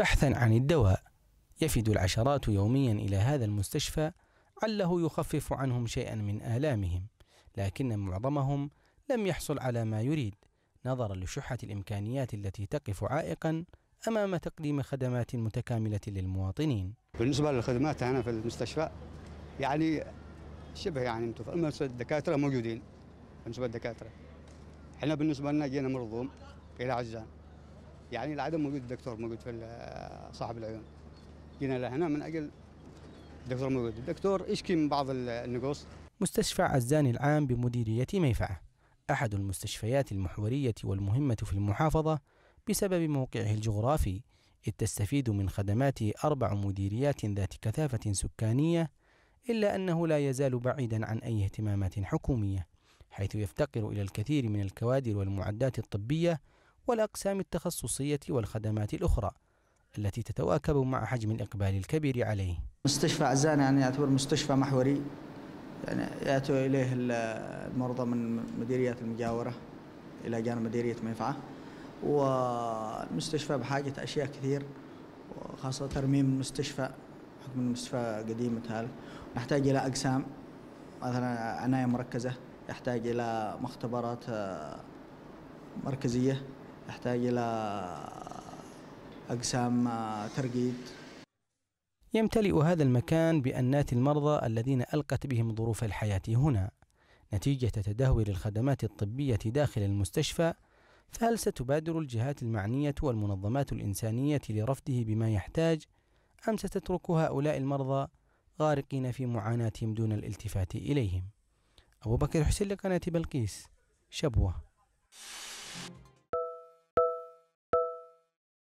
بحثا عن الدواء يفد العشرات يوميا إلى هذا المستشفى عله يخفف عنهم شيئا من آلامهم لكن معظمهم لم يحصل على ما يريد نظرا لشحة الإمكانيات التي تقف عائقا أمام تقديم خدمات متكاملة للمواطنين بالنسبة للخدمات هنا في المستشفى يعني شبه يعني الدكاترة موجودين بالنسبة للدكاترة احنا بالنسبة لنا جينا مرضوم إلى عزان يعني العدم موجود الدكتور موجود في صاحب العيون جينا لهنا من اجل الدكتور موجود الدكتور يشكي من بعض النقوص مستشفى عزان العام بمديرية ميفعة أحد المستشفيات المحورية والمهمة في المحافظة بسبب موقعه الجغرافي إذ تستفيد من خدماته أربع مديريات ذات كثافة سكانية إلا أنه لا يزال بعيدا عن أي اهتمامات حكومية حيث يفتقر إلى الكثير من الكوادر والمعدات الطبية والأقسام التخصصية والخدمات الأخرى التي تتواكب مع حجم الإقبال الكبير عليه مستشفى عزان يعني يعتبر مستشفى محوري يعني يأتوا إليه المرضى من مديريات المجاورة إلى جانب مديرية ميفعة والمستشفى بحاجة أشياء كثير وخاصة ترميم المستشفى حكم المستشفى قديم مثال نحتاج إلى أقسام مثلا عناية مركزة يحتاج إلى مختبرات آه، مركزية يحتاج إلى أقسام آه، ترقيد يمتلئ هذا المكان بأنات المرضى الذين ألقت بهم ظروف الحياة هنا نتيجة تدهور الخدمات الطبية داخل المستشفى فهل ستبادر الجهات المعنية والمنظمات الإنسانية لرفده بما يحتاج أم ستترك هؤلاء المرضى غارقين في معاناتهم دون الالتفات إليهم أبو بكر حسين لقناة بلقيس شبوه